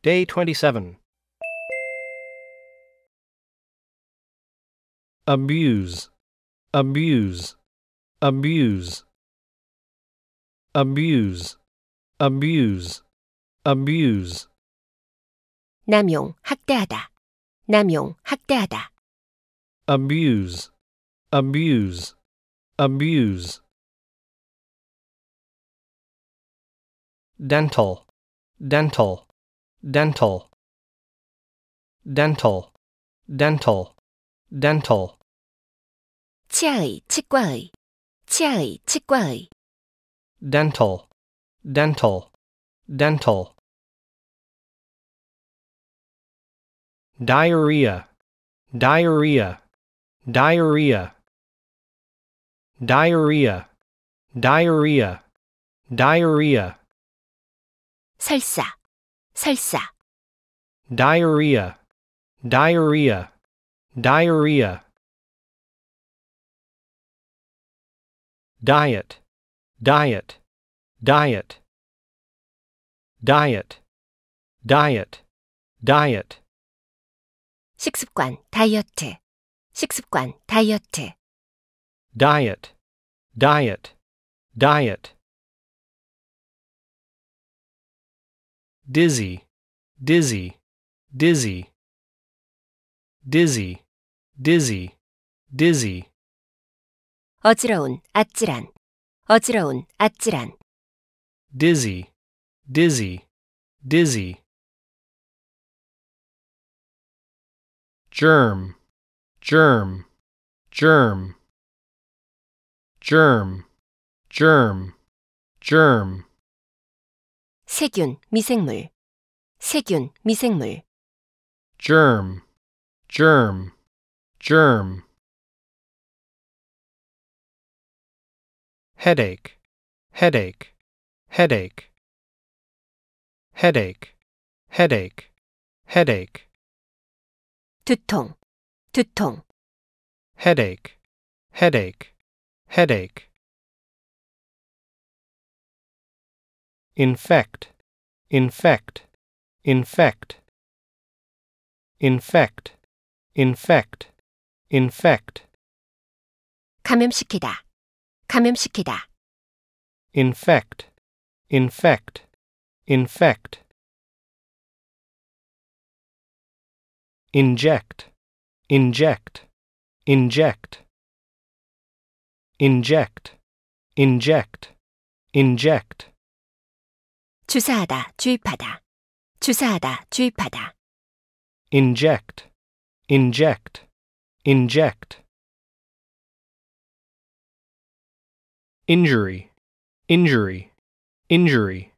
Day 27. Abuse, abuse, abuse, abuse, abuse, abuse. 남용, 학대하다. 남용, 학대하다. Abuse, abuse, abuse. Dental, dental dental dental dental dental 치아의 치과의 치아의 치과의 dental dental dental diarrhea diarrhea diarrhea diarrhea diarrhea diarrhea 설사 설사 diarrhea diarrhea diarrhea diet diet diet diet diet diet 식습관 다이어트 식습관 다이어트 diet diet diet dizzy, dizzy, dizzy, dizzy, dizzy, dizzy. 어지러운, 아찔한, 어지러운, 아찔한. dizzy, dizzy, dizzy. germ, germ, germ, germ, germ, germ. 세균, 미생물. 세균, 미생물. germ, germ, germ. headache, headache, headache. headache, headache, headache. 두통, 두통. headache, headache, headache. infect, infect, infect, infect, infect, infect. 감염시키다, 감염시키다. infect, infect, infect. inject, inject, inject, inject, inject, inject. 주사하다, 주입하다. 주사하다, 주입하다. inject, inject, inject. injury, injury, injury,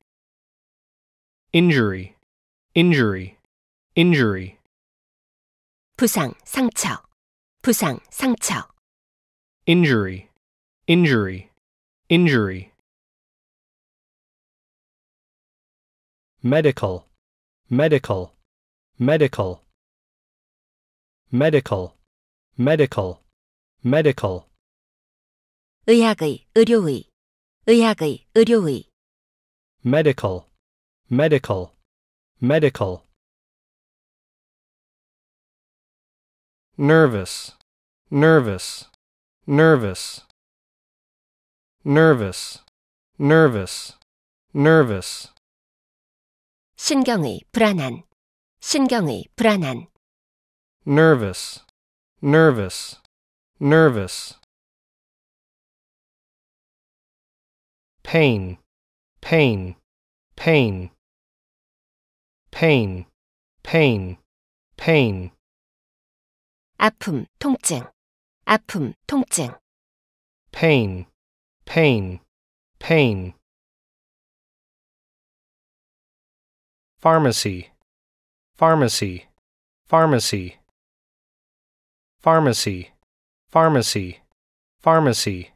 injury, injury, injury. 부상, 상처. 부상, 상처. injury, injury, injury. medical, medical, medical, medical, medical, medical. 의학의, 의료의, 의학의, 의료의. medical, medical, medical. nervous, nervous, nervous, nervous, nervous, nervous. 신경의 불안한, 신경의 불안한. nervous, nervous, nervous. pain, pain, pain, pain, pain, pain. 아픔, 통증, 아픔, 통증. pain, pain, pain. pharmacy, pharmacy, pharmacy, pharmacy, pharmacy, pharmacy.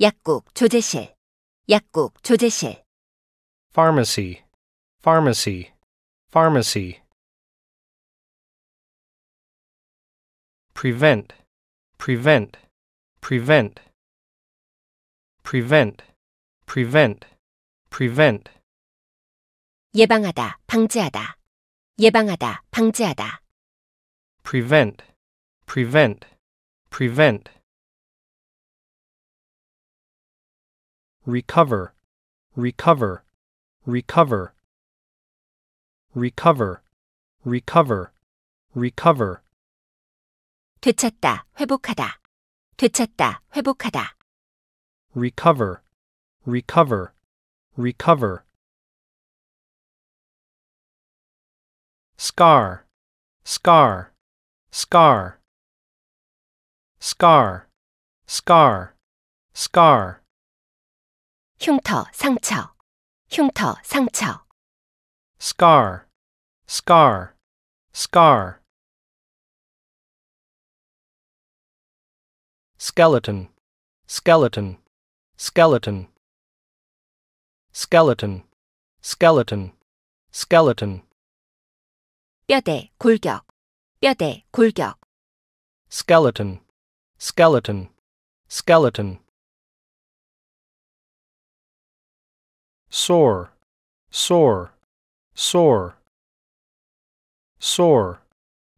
약국 조제실, 약국 조제실. pharmacy, pharmacy, pharmacy. prevent, prevent, prevent, prevent, prevent, prevent. 예방하다, 방지하다. 예방하다, 방지하다. prevent, prevent, prevent. recover, recover, recover, recover, recover, recover. 되찾다, 회복하다. 되찾다, 회복하다. recover, recover, recover. scar, scar, scar, scar, scar, scar. 흉터, 상처, 흉터, 상처. scar, scar, scar. skeleton, skeleton, skeleton, skeleton, skeleton, skeleton. 뼈대 골격 뼈대 골격 skeleton skeleton skeleton sore sore sore sore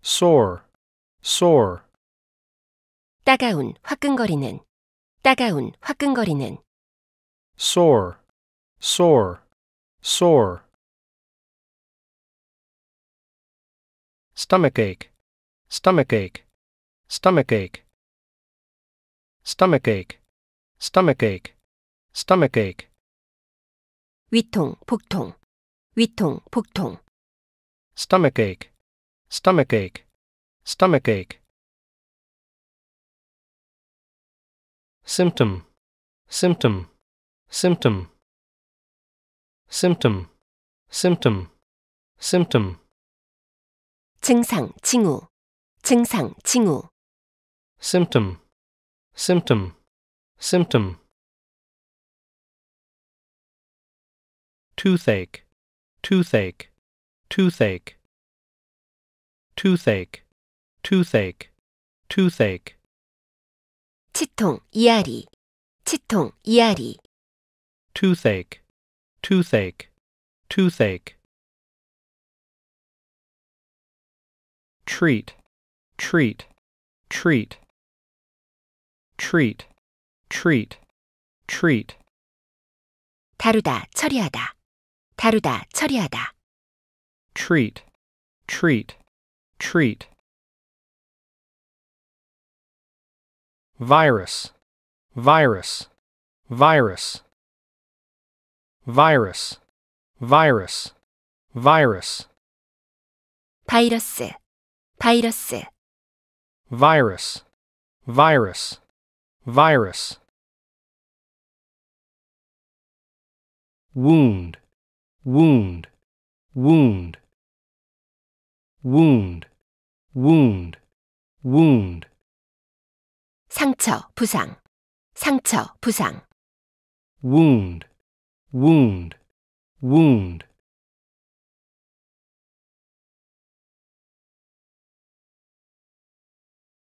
sore sore 따가운 화끈거리는 따가운 화끈거리는 sore sore sore stomach ache, stomach ache, stomach ache, stomach ache, stomach ache, stomach ache. 위통, 복통, 위통, 복통. stomach ache, stomach ache, stomach ache. symptom, symptom, symptom, symptom, symptom, symptom. 증상, 징후, 증상, 징후. symptom, symptom, symptom. toothache, toothache, toothache, toothache, toothache, toothache. 치통, 이앓이, 치통, 이앓이. toothache, toothache, toothache. treat, treat, treat, treat, treat, treat. 다루다, 처리하다. 다루다, 처리하다. treat, treat, treat. virus, virus, virus, virus, virus, virus. 바이러스, 바이러스 virus virus virus wound wound wound wound wound wound 상처 부상 상처 부상 wound wound wound